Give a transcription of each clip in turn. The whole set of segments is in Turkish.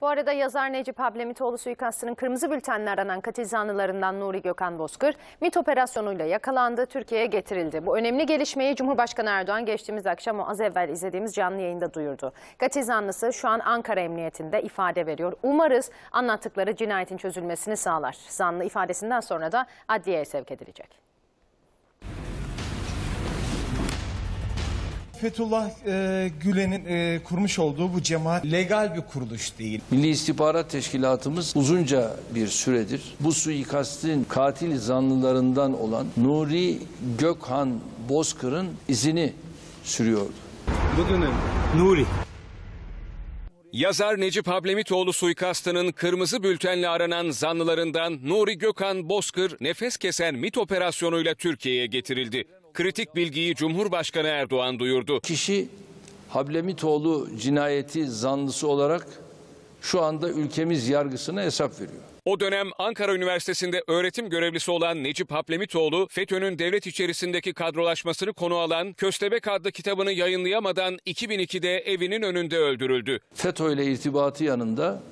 Bu arada yazar Necip Hablemitoğlu suikastının kırmızı bültenle aranan katil zanlılarından Nuri Gökhan Bozkır, MIT operasyonuyla yakalandı, Türkiye'ye getirildi. Bu önemli gelişmeyi Cumhurbaşkanı Erdoğan geçtiğimiz akşam o az evvel izlediğimiz canlı yayında duyurdu. Katil zanlısı şu an Ankara Emniyetinde ifade veriyor. Umarız anlattıkları cinayetin çözülmesini sağlar. Zanlı ifadesinden sonra da adliyeye sevk edilecek. Fethullah e, Gülen'in e, kurmuş olduğu bu cemaat legal bir kuruluş değil. Milli İstihbarat Teşkilatımız uzunca bir süredir bu suikastin katil zanlılarından olan Nuri Gökhan Bozkır'ın izini sürüyordu. Bu dönem Nuri Yazar Necip Hablemitoğlu suikastının kırmızı bültenle aranan zanlılarından Nuri Gökhan Bozkır nefes kesen MIT operasyonuyla Türkiye'ye getirildi kritik bilgiyi Cumhurbaşkanı Erdoğan duyurdu. Kişi Hablemitoğlu cinayeti zanlısı olarak şu anda ülkemiz yargısına hesap veriyor. O dönem Ankara Üniversitesi'nde öğretim görevlisi olan Necip Haplemitoğlu, FETÖ'nün devlet içerisindeki kadrolaşmasını konu alan Köstebek adlı kitabını yayınlayamadan 2002'de evinin önünde öldürüldü. FETÖ ile irtibatı yanında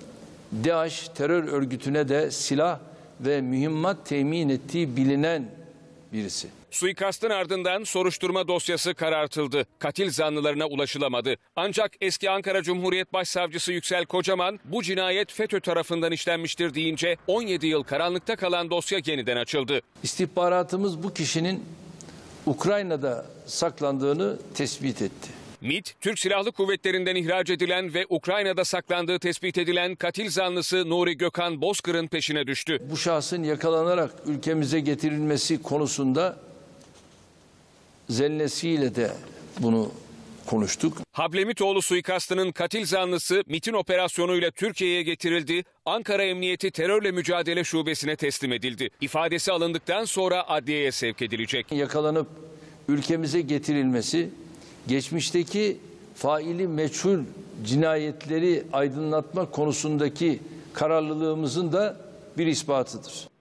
DAEŞ terör örgütüne de silah ve mühimmat temin ettiği bilinen birisi. Suikastın ardından soruşturma dosyası karartıldı. Katil zanlılarına ulaşılamadı. Ancak eski Ankara Cumhuriyet Başsavcısı Yüksel Kocaman bu cinayet FETÖ tarafından işlenmiştir deyince 17 yıl karanlıkta kalan dosya yeniden açıldı. İstihbaratımız bu kişinin Ukrayna'da saklandığını tespit etti. MIT, Türk Silahlı Kuvvetleri'nden ihraç edilen ve Ukrayna'da saklandığı tespit edilen katil zanlısı Nuri Gökhan Bozkır'ın peşine düştü. Bu şahsın yakalanarak ülkemize getirilmesi konusunda zelnesiyle de bunu konuştuk. Hablemitoğlu suikastının katil zanlısı MIT'in operasyonuyla Türkiye'ye getirildi. Ankara Emniyeti Terörle Mücadele Şubesi'ne teslim edildi. İfadesi alındıktan sonra adliyeye sevk edilecek. Yakalanıp ülkemize getirilmesi geçmişteki faili meçhul cinayetleri aydınlatma konusundaki kararlılığımızın da bir ispatıdır.